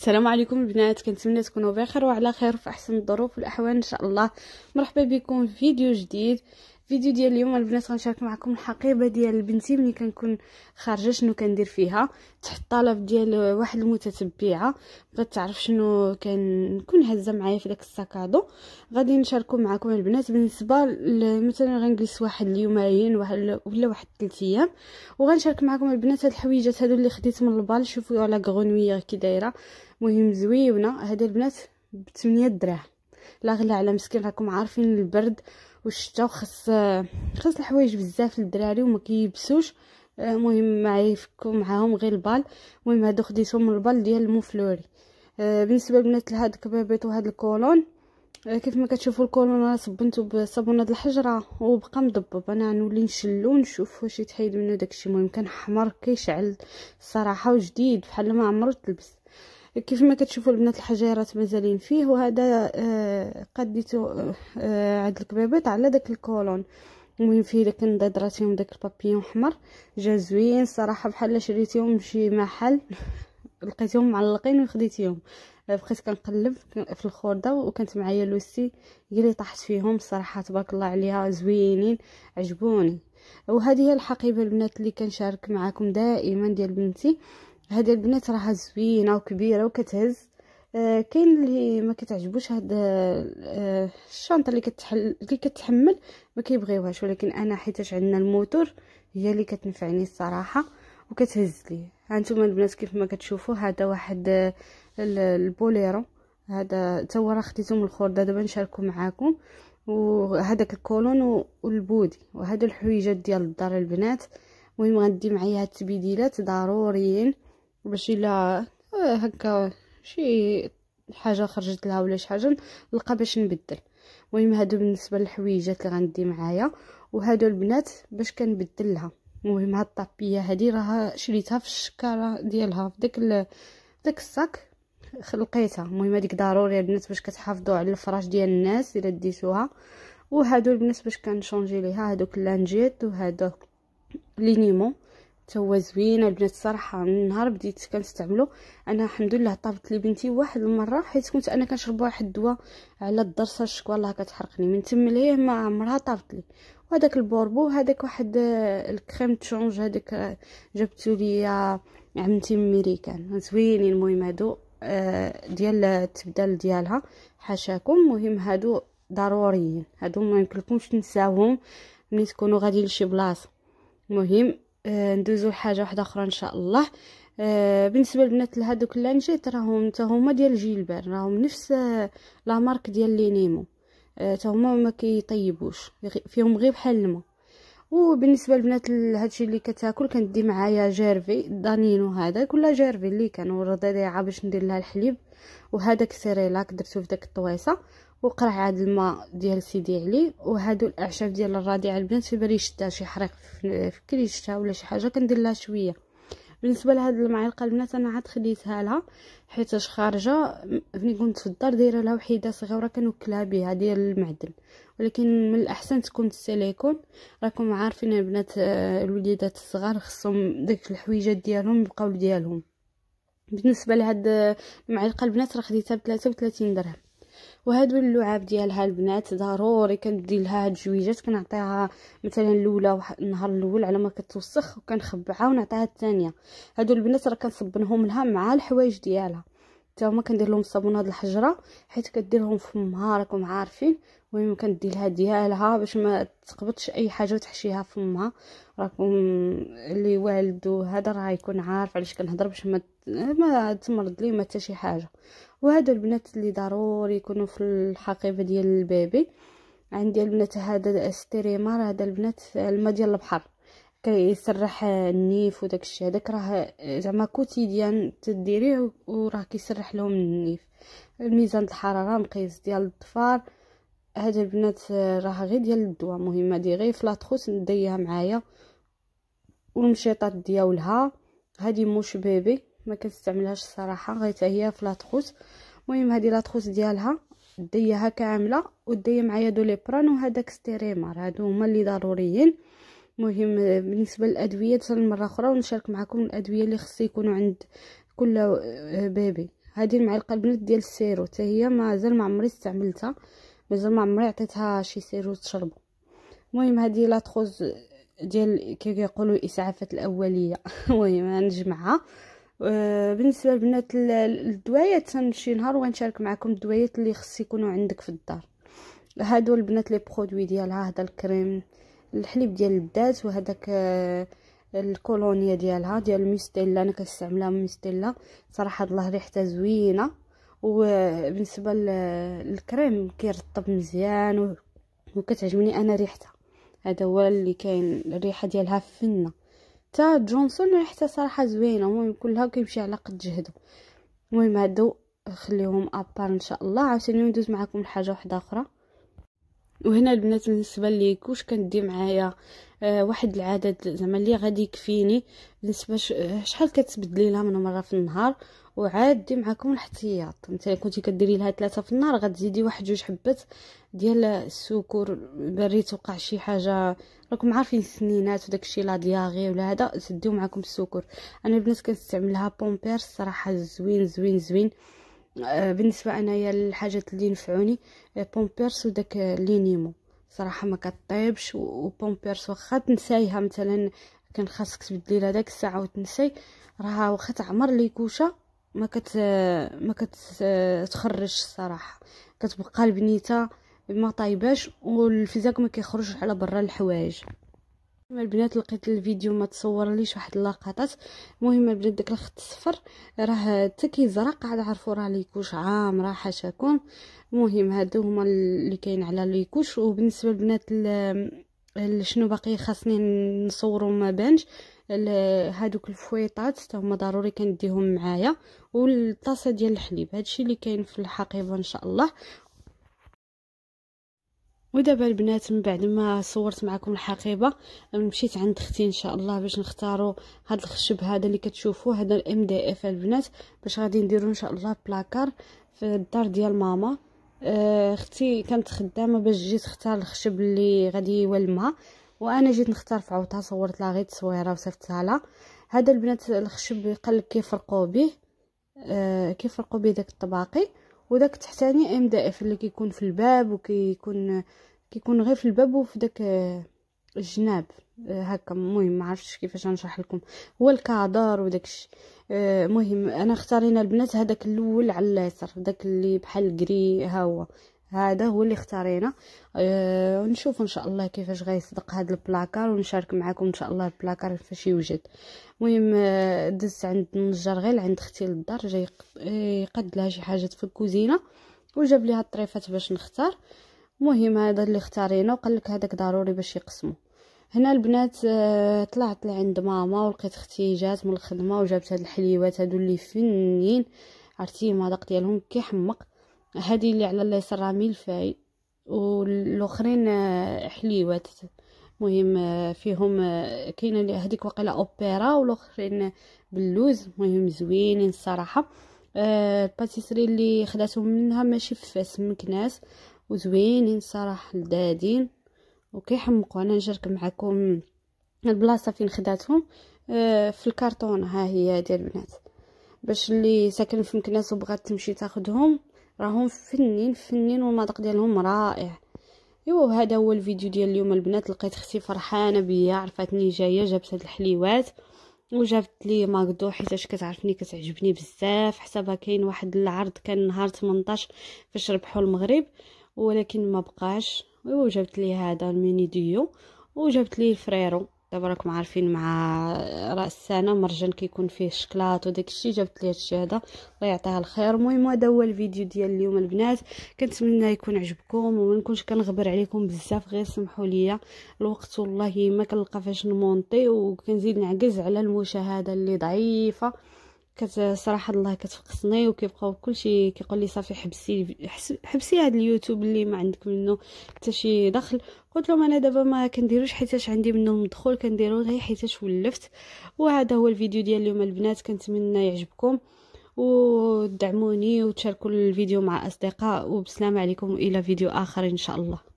السلام عليكم البنات كنتمنى تكونوا بخير وعلى خير في احسن الظروف والاحوال ان شاء الله مرحبا بكم في فيديو جديد فيديو ديال اليوم البنات غنشارك معكم الحقيبه ديال بنتي ملي كنكون خارجه شنو كندير فيها تحت طلب ديال واحد المتتبعه بغات تعرف شنو كنكون هازه معايا في داك الساكادو غادي نشاركو معكم البنات بالنسبه مثلا غنجلس واحد اليومين واحد ولا واحد ثلاث ايام وغنشارك معكم البنات هاد الحويجات هادو اللي خديت من البال شوفوا على غونويه كي دايره مهم زويونه هذا البنات 8 دراهم لا غلا على مسكين راكم عارفين البرد والشتا وخص خص الحوايج بزاف للدراري وما كيلبسوش المهم آه، ما يفكوا معاهم غير البال المهم هادو خديتهم من البال ديال الموفلوري آه، بالنسبه للبنات لهاد الكبابيط وهاد الكولون آه، كيف ما كتشوفوا الكولون راه صبنتو بصابونه د الحجره وبقى مضبب انا غنولي نشلو نشوف واش يتحيد منه داكشي المهم كان حمر كيشعل الصراحه وجديد بحال ما عمرو تلبس كيف ما كتشوفوا البنات الحجيرات مازالين فيه وهذا آه قديته آه،, آه عند الكبابات على داك الكولون المهم فيه داك النضيض راتيهم داك البابيون حمر جا زوين صراحه بحال شريتيهم من شي محل لقيتهم معلقين وخديتيهم آه، بقيت كنقلب في الخرده وكانت معايا لوسي هي اللي طاحت فيهم صراحه تبارك الله عليها زوينين عجبوني وهذه هي الحقيبه البنات اللي كنشارك معكم دائما ديال بنتي هذه البنات راها زوينه وكبيره وكتهز آه، كاين اللي ما كتعجبوش هاد آه، الشنطه اللي كتحل اللي كتحمل ما كيبغيوهاش ولكن انا حيتاش عندنا الموتور هي اللي كتنفعني الصراحه وكتهز لي هانتوما البنات كيف ما كتشوفوا هذا واحد آه، البوليرو هذا توا راه خديته من الخردة دابا نشاركو معاكم وهذاك الكولون والبودي وهادو الحويجات ديال الدار البنات المهم غندي معايا هاد التبديلات ضروريين باش الا آه، هكا شي حاجه خرجت لها ولا شي حاجه نلقى باش نبدل المهم هادو بالنسبه للحويجات اللي غندي معايا وهادو البنات باش كنبدل لها المهم هاد الطابيه هادي راها شريتها في الشكاره ديالها في داك داك الصاك خلقيتها المهم هاديك ضروري البنات باش كتحافظوا على الفراش ديال الناس الا ديتوها وهادو البنات باش كنشونجي ليها هادوك لانجيت وهادوك لينيمون هو زوين البنات صراحه من نهار بديت كنستعملو انا الحمد لله طابت لي بنتي واحد المره حيت كنت انا كنشرب واحد الدواء على الضرسه الشكوى الله كتحرقني من تم ليه ما عمرها طابت لي وهذاك البوربو هذاك واحد آه، الكريم تشونج هذاك آه، جبتو ليا عمتي ميريكان زوينين المهم هادو آه، ديال التبدال ديالها حاشاكم المهم هادو ضروريين هادو ما يمكنلكمش تنساوهم ملي تكونوا غاديين لشي بلاصه المهم آه، ندوزو لحاجه واحده اخرى ان شاء الله آه، بالنسبه للبنات لهذوك اللانجيت راهم حتى هما ديال جيلبر راهم نفس آه، لا مارك ديال لي نيمو حتى هما ما كيطيبوش فيهم غير بحال الماء وبالنسبه للبنات هادشي اللي كتاكل كندي معايا جيرفي دانينو هذا ولا جيرفي اللي كان ورضيعه باش ندير لها الحليب وهذاك سيريلاك درتو في داك الطويصه وقرع هاد الماء ديال سيدي علي وهادو الاعشاب ديال الرضيعه البنات في بالي شتا شي حريق في كريشتا ولا شي حاجه كندير لها شويه بالنسبه لهاد المعلقه البنات انا عاد خديتها لها حيتاش خارجه ملي كنت في الدار دايره لها وحيده صغيره كنوكلها بها ديال المعدن ولكن من الاحسن تكون السيليكون راكم عارفين البنات آه، الوليدات الصغار خصهم داك الحويجات ديالهم يبقاو ديالهم بالنسبه لهاد المعلقه البنات راه خديتها ب 33 درهم وهادو اللعاب ديالها البنات ضروري كندي لها هاد الجويجات كنعطيها مثلا الاولى واحد النهار الاول على ما كتوسخ وكنخبعها ونعطيها الثانيه هادو البنات راه كنصبنهم لها مع الحوايج ديالها حتى هما كندير لهم الصابون هاد الحجره حيت كديرهم في فمها راكم عارفين المهم لها ديالها باش ما تقبطش اي حاجه وتحشيها في فمها راكم اللي والدو هذا راه يكون عارف علاش كنهضر باش ما ما تمرض لي ما حتى شي حاجه وهادو البنات اللي ضروري يكونوا في الحقيبه ديال البيبي عندي البنات هذا استريمار هذا البنات الماء ديال البحر كيسرح النيف وداكشي هداك راه زعما كوتيديان تديريه وراه كيسرح لهم النيف الميزان الحراره مقياس ديال الضفار هاد البنات راه غير ديال الدواء مهمه دي غير فلاطخوس نديها معايا والمشيطات ديالها هادي موش بيبي ما كنستعملهاش الصراحه غير هي فلاطخوس المهم هادي لاطخوس ديالها ديها كامله وديه معايا دو ليبران وهذاك ستيريمار هادو هما اللي ضروريين مهم آه، بالنسبه للادويه تصل مره اخرى ونشارك معكم الادويه اللي خصو يكونوا عند كل آه، بيبي هذه المعلقه البنات ديال السيرو حتى هي مازال ما عمري استعملتها مازال ما عمري عطيتها شي سيرو تشربو المهم هذه لاطخوز ديال كي كيقولوا الاسعافات الاوليه المهم نجمعها آه، بالنسبه البنات الدوايات تنمشي نهار ونشارك معكم الدوايات اللي خص يكونوا عندك في الدار هادو البنات لي برودوي ديالها هذا الكريم الحليب ديال البدات وهذاك آه، الكولونيا ديالها ديال الميستيلا انا كنستعملها ميستيلا صراحه الله ريحتها زوينه وبالنسبه للكريم كيرطب مزيان وكتعجبني انا ريحتها هذا هو اللي كاين الريحه ديالها فنه تا جونسون ريحتها صراحه زوينه المهم كلها كيمشي على قد جهده المهم هادو خليهم ابار ان شاء الله عاوتاني ندوز معكم لحاجه واحده اخرى وهنا البنات بالنسبه كوش كندي معايا آه، واحد العدد زعما اللي غادي يكفيني بالنسبه آه، شحال كتبدلي لها من مره في النهار وعادي معكم الاحتياط مثلا كنتي كديري لها ثلاثه في النهار غتزيدي واحد جوج حبات ديال السكر بري توقع شي حاجه راكم عارفين السنينات وداك الشيء لا دياغي ولا هذا سديو معكم السكر انا البنات كنستعملها بومبير الصراحه زوين زوين زوين آه، بالنسبه انايا الحاجات اللي نفعوني بومبيرس آه، وداك لينيمو صراحه ما كطيبش وبومبيرس واخا تنسايها مثلا كان خاصك تبدلي لها داك الساعه وتنسي راها واخا تعمر لي كوشه ما كت ما كتخرجش آه، الصراحه كتبقى البنيته ما طايباش والفيزاك ما كيخرجش على برا الحوايج البنات لقيت الفيديو ما تصور ليش واحد اللقطات المهم البنات داك الخط الصفر راه حتى كيزرق عاد عرفوا راه ليكوش عام راه حاشاكم المهم هادو هما اللي كاين على ليكوش وبالنسبه البنات شنو باقي خاصني نصورو ما بانش هادوك الفويطات حتى هما ضروري كنديهم معايا والطاسه ديال الحليب هادشي اللي كاين في الحقيبه ان شاء الله ودابا البنات من بعد ما صورت معكم الحقيبه مشيت عند اختي ان شاء الله باش نختاروا هذا الخشب هذا اللي كتشوفوا هذا الام دي اف البنات باش غادي نديروا ان شاء الله بلاكار في الدار ديال ماما آه، اختي كانت خدامه باش جيت تختار الخشب اللي غادي يولما وانا جيت نختار في عوطه صورت لها غير تصويره وصيفطتها لها هذا البنات الخشب قال كيفرقوا به آه، كيفرقوا به داك الطباقي وداك تحتاني ام اف اللي كيكون في الباب وكيكون كيكون غير في الباب وفي داك آه، الجناب آه، هكا المهم ما عرفتش كيفاش نشرح لكم هو الكادر وداكش المهم آه، انا اختارينا البنات هذاك الاول على اليسر داك اللي بحال كري ها هو هذا هو اللي اختارينا أه نشوف ان شاء الله كيفاش غيصدق هذا البلاكار ونشارك معكم ان شاء الله البلاكار فاش يوجد المهم آه، دزت عند النجار غير عند اختي للدار جاي آه، يقد لها شي حاجه في الكوزينه وجاب ليها الطريفات باش نختار المهم هذا اللي اختارينا وقال لك هذاك ضروري باش يقسمو هنا البنات آه، طلعت لعند ماما ولقيت اختي جات من الخدمه وجابت هاد الحليوات هادو اللي فنيين عرفتي المذاق ديالهم كيحمق هادي اللي على الله يسرها ملفاي والاخرين آه، حليوات مهم آه، فيهم آه، كاينه هذيك واقيلا اوبيرا والاخرين باللوز مهم زوينين الصراحه الباتيسري اللي خداتهم منها ماشي في فاس مكناس وزوينين الصراحه لذاذين وكيحمقوا انا نشارك معكم البلاصه فين خداتهم في الكرتون ها هي ديال البنات باش اللي ساكن في مكناس وبغات تمشي تاخدهم راهم فنين فنين والمذاق ديالهم رائع ايوا هذا هو الفيديو ديال اليوم البنات لقيت اختي فرحانه بيا عرفتني جايه جابت هاد الحليوات وجابت لي ماكدو حيتاش كتعرفني كتعجبني بزاف حسابها كاين واحد العرض كان نهار 18 فاش ربحوا المغرب ولكن ما بقاش ايوا جابت لي هذا الميني ديو وجابت لي الفريرو دابا راكم عارفين مع راس السنه مرجان كيكون فيه الشكلاط وداك الشيء جابت لي هادشي هذا الله يعطيها الخير المهم هذا هو الفيديو ديال اليوم البنات كنتمنى يكون عجبكم وما نكونش كنغبر عليكم بزاف غير سمحوا لي الوقت والله ما كنلقى فاش نمونطي وكنزيد نعكز على المشاهده اللي ضعيفه صراحه الله كتفقسني وكيبقاو كلشي كيقول لي صافي حبسي حبسي هذا اليوتيوب اللي ما عندك منه حتى شي دخل قلت لهم انا دابا ما كنديروش حيتاش عندي منه مدخول كنديرو غير حيتاش ولفت وهذا هو الفيديو ديال اليوم البنات كنتمنى يعجبكم ودعموني وتشاركوا الفيديو مع اصدقاء وبسلام عليكم الى فيديو اخر ان شاء الله